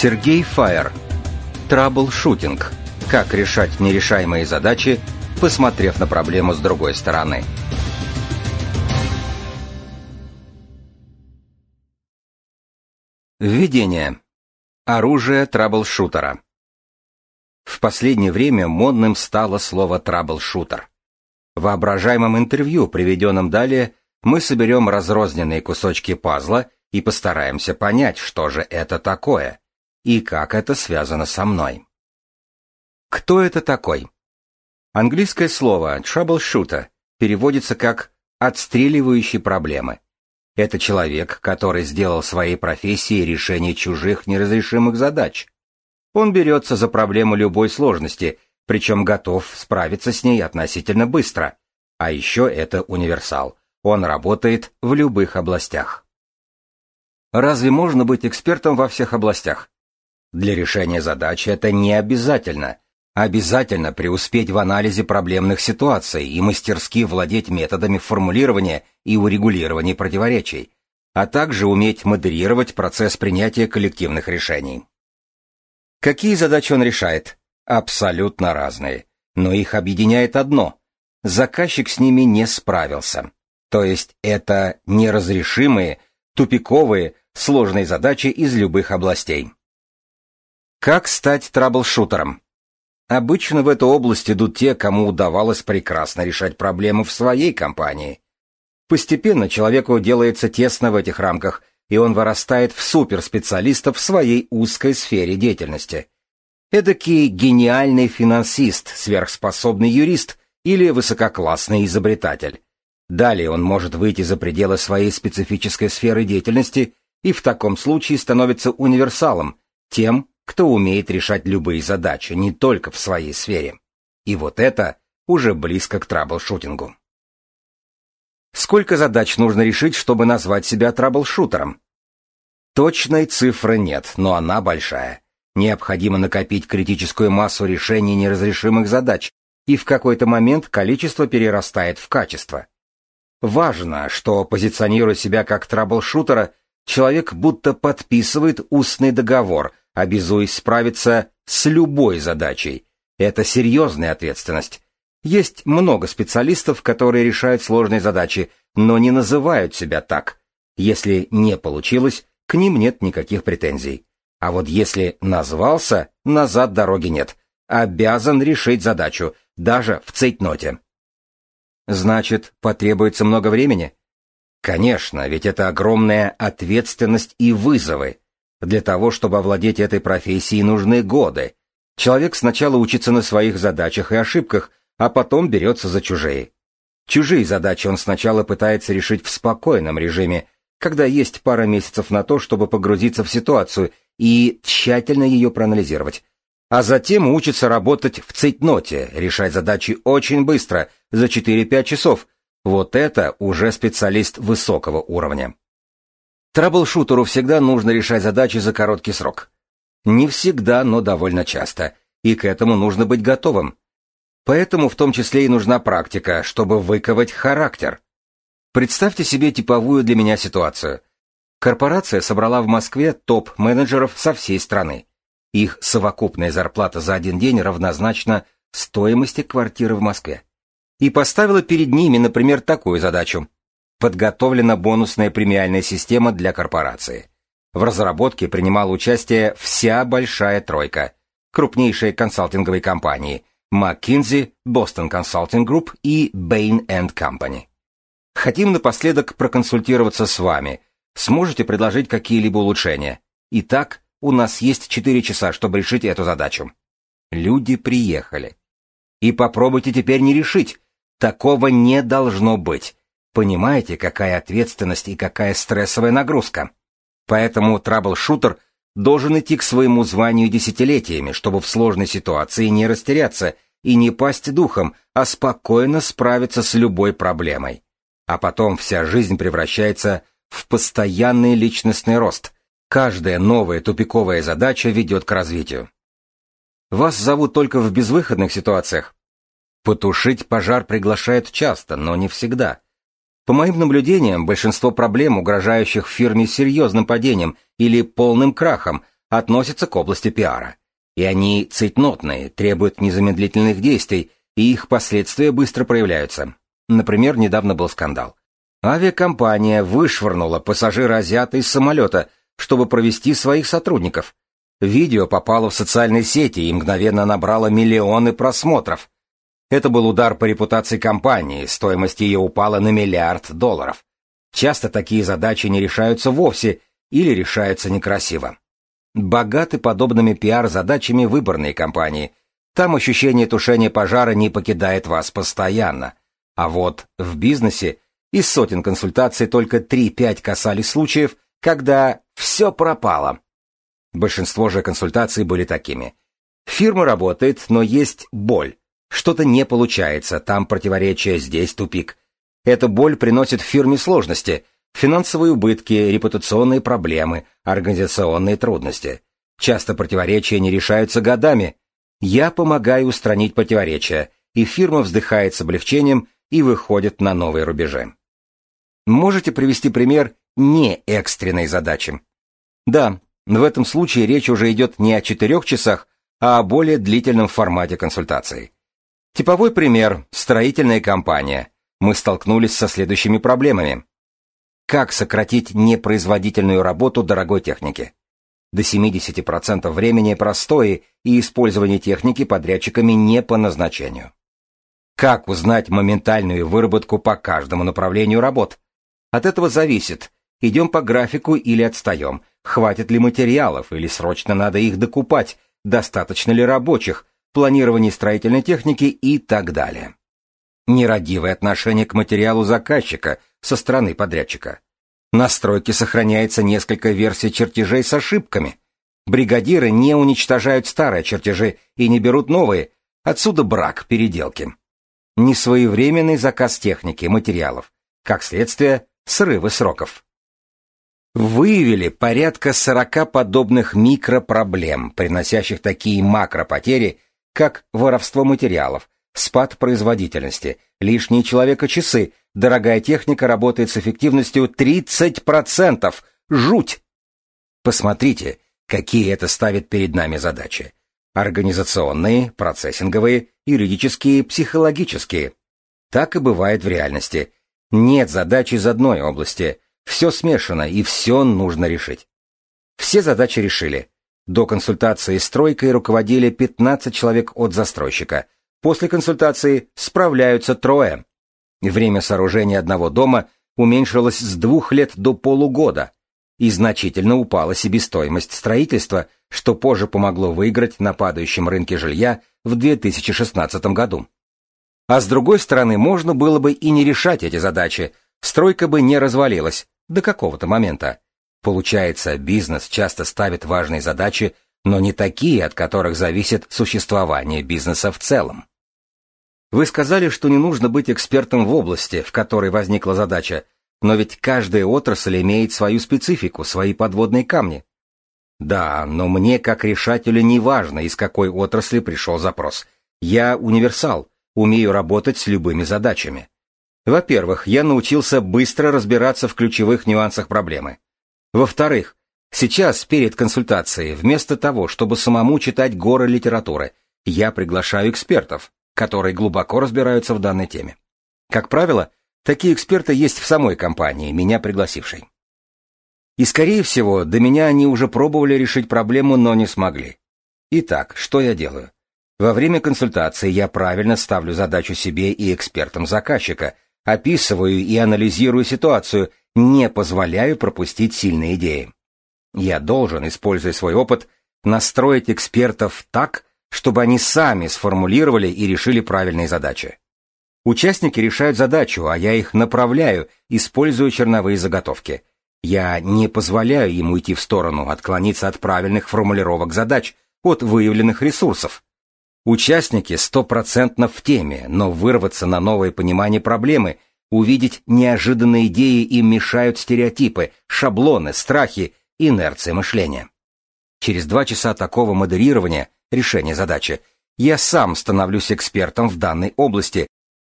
Сергей Файер. трабл Как решать нерешаемые задачи, посмотрев на проблему с другой стороны. Введение. Оружие трабл В последнее время модным стало слово трабл В воображаемом интервью, приведенном далее, мы соберем разрозненные кусочки пазла и постараемся понять, что же это такое, и как это связано со мной. Кто это такой? Английское слово «troubleshooter» переводится как «отстреливающий проблемы». Это человек, который сделал своей профессией решение чужих неразрешимых задач. Он берется за проблему любой сложности, причем готов справиться с ней относительно быстро. А еще это универсал. Он работает в любых областях. Разве можно быть экспертом во всех областях? Для решения задачи это не обязательно. Обязательно преуспеть в анализе проблемных ситуаций и мастерски владеть методами формулирования и урегулирования противоречий, а также уметь модерировать процесс принятия коллективных решений. Какие задачи он решает? Абсолютно разные. Но их объединяет одно. Заказчик с ними не справился. То есть это неразрешимые, тупиковые, сложные задачи из любых областей. Как стать траблшутером? Обычно в эту область идут те, кому удавалось прекрасно решать проблемы в своей компании. Постепенно человеку делается тесно в этих рамках, и он вырастает в суперспециалиста в своей узкой сфере деятельности. Эдакий гениальный финансист, сверхспособный юрист или высококлассный изобретатель. Далее он может выйти за пределы своей специфической сферы деятельности и в таком случае становится универсалом, тем, кто умеет решать любые задачи, не только в своей сфере. И вот это уже близко к траблшутингу. Сколько задач нужно решить, чтобы назвать себя траблшутером? Точной цифры нет, но она большая. Необходимо накопить критическую массу решений неразрешимых задач, и в какой-то момент количество перерастает в качество. Важно, что, позиционируя себя как траблшутера, человек будто подписывает устный договор обязуясь справиться с любой задачей. Это серьезная ответственность. Есть много специалистов, которые решают сложные задачи, но не называют себя так. Если не получилось, к ним нет никаких претензий. А вот если назвался, назад дороги нет. Обязан решить задачу, даже в цейтноте. Значит, потребуется много времени? Конечно, ведь это огромная ответственность и вызовы. Для того, чтобы овладеть этой профессией, нужны годы. Человек сначала учится на своих задачах и ошибках, а потом берется за чужие. Чужие задачи он сначала пытается решить в спокойном режиме, когда есть пара месяцев на то, чтобы погрузиться в ситуацию и тщательно ее проанализировать. А затем учится работать в цейтноте, решать задачи очень быстро, за 4-5 часов. Вот это уже специалист высокого уровня. Трабл-шутеру всегда нужно решать задачи за короткий срок. Не всегда, но довольно часто. И к этому нужно быть готовым. Поэтому в том числе и нужна практика, чтобы выковать характер. Представьте себе типовую для меня ситуацию. Корпорация собрала в Москве топ-менеджеров со всей страны. Их совокупная зарплата за один день равнозначна стоимости квартиры в Москве. И поставила перед ними, например, такую задачу подготовлена бонусная премиальная система для корпорации. В разработке принимала участие вся большая тройка, крупнейшие консалтинговые компании McKinsey, Boston Consulting Group и Bain Company. Хотим напоследок проконсультироваться с вами. Сможете предложить какие-либо улучшения? Итак, у нас есть 4 часа, чтобы решить эту задачу. Люди приехали. И попробуйте теперь не решить. Такого не должно быть. Понимаете, какая ответственность и какая стрессовая нагрузка? Поэтому трабл-шутер должен идти к своему званию десятилетиями, чтобы в сложной ситуации не растеряться и не пасть духом, а спокойно справиться с любой проблемой. А потом вся жизнь превращается в постоянный личностный рост. Каждая новая тупиковая задача ведет к развитию. Вас зовут только в безвыходных ситуациях. Потушить пожар приглашают часто, но не всегда. По моим наблюдениям, большинство проблем, угрожающих фирме серьезным падением или полным крахом, относятся к области пиара. И они цейтнотные, требуют незамедлительных действий, и их последствия быстро проявляются. Например, недавно был скандал. Авиакомпания вышвырнула пассажира азиата из самолета, чтобы провести своих сотрудников. Видео попало в социальные сети и мгновенно набрало миллионы просмотров. Это был удар по репутации компании, стоимость ее упала на миллиард долларов. Часто такие задачи не решаются вовсе или решаются некрасиво. Богаты подобными пиар-задачами выборные компании. Там ощущение тушения пожара не покидает вас постоянно. А вот в бизнесе из сотен консультаций только 3-5 касались случаев, когда все пропало. Большинство же консультаций были такими. Фирма работает, но есть боль. Что-то не получается, там противоречие, здесь тупик. Эта боль приносит фирме сложности, финансовые убытки, репутационные проблемы, организационные трудности. Часто противоречия не решаются годами. Я помогаю устранить противоречия, и фирма вздыхает с облегчением и выходит на новые рубежи. Можете привести пример не экстренной задачи? Да, в этом случае речь уже идет не о четырех часах, а о более длительном формате консультации. Типовой пример – строительная компания. Мы столкнулись со следующими проблемами. Как сократить непроизводительную работу дорогой техники? До 70% времени простое и использование техники подрядчиками не по назначению. Как узнать моментальную выработку по каждому направлению работ? От этого зависит, идем по графику или отстаем, хватит ли материалов или срочно надо их докупать, достаточно ли рабочих – планировании строительной техники и так далее. Нерадивое отношение к материалу заказчика со стороны подрядчика. На стройке сохраняется несколько версий чертежей с ошибками. Бригадиры не уничтожают старые чертежи и не берут новые, отсюда брак переделки. Несвоевременный заказ техники, материалов. Как следствие, срывы сроков выявили порядка 40 подобных микропроблем, приносящих такие макропотери, как воровство материалов, спад производительности, лишние человека-часы, дорогая техника работает с эффективностью 30%. Жуть! Посмотрите, какие это ставит перед нами задачи. Организационные, процессинговые, юридические, психологические. Так и бывает в реальности. Нет задач из одной области. Все смешано и все нужно решить. Все задачи решили. До консультации с тройкой руководили 15 человек от застройщика. После консультации справляются трое. Время сооружения одного дома уменьшилось с двух лет до полугода, и значительно упала себестоимость строительства, что позже помогло выиграть на падающем рынке жилья в 2016 году. А с другой стороны, можно было бы и не решать эти задачи, стройка бы не развалилась до какого-то момента. Получается, бизнес часто ставит важные задачи, но не такие, от которых зависит существование бизнеса в целом. Вы сказали, что не нужно быть экспертом в области, в которой возникла задача, но ведь каждая отрасль имеет свою специфику, свои подводные камни. Да, но мне как решателю не важно, из какой отрасли пришел запрос. Я универсал, умею работать с любыми задачами. Во-первых, я научился быстро разбираться в ключевых нюансах проблемы. Во-вторых, сейчас, перед консультацией, вместо того, чтобы самому читать горы литературы, я приглашаю экспертов, которые глубоко разбираются в данной теме. Как правило, такие эксперты есть в самой компании, меня пригласившей. И, скорее всего, до меня они уже пробовали решить проблему, но не смогли. Итак, что я делаю? Во время консультации я правильно ставлю задачу себе и экспертам заказчика – Описываю и анализирую ситуацию, не позволяю пропустить сильные идеи. Я должен, используя свой опыт, настроить экспертов так, чтобы они сами сформулировали и решили правильные задачи. Участники решают задачу, а я их направляю, используя черновые заготовки. Я не позволяю им уйти в сторону, отклониться от правильных формулировок задач, от выявленных ресурсов. Участники стопроцентно в теме, но вырваться на новое понимание проблемы, увидеть неожиданные идеи им мешают стереотипы, шаблоны, страхи, инерция мышления. Через два часа такого модерирования, решения задачи, я сам становлюсь экспертом в данной области,